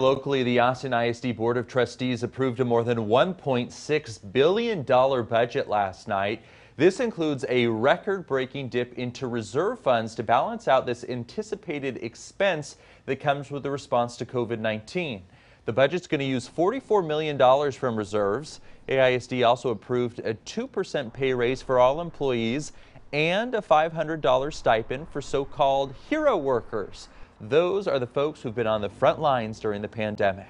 Locally, the Austin ISD Board of Trustees approved a more than $1.6 billion budget last night. This includes a record-breaking dip into reserve funds to balance out this anticipated expense that comes with the response to COVID-19. The budget's going to use $44 million from reserves. AISD also approved a 2% pay raise for all employees and a $500 stipend for so-called hero workers. Those are the folks who've been on the front lines during the pandemic.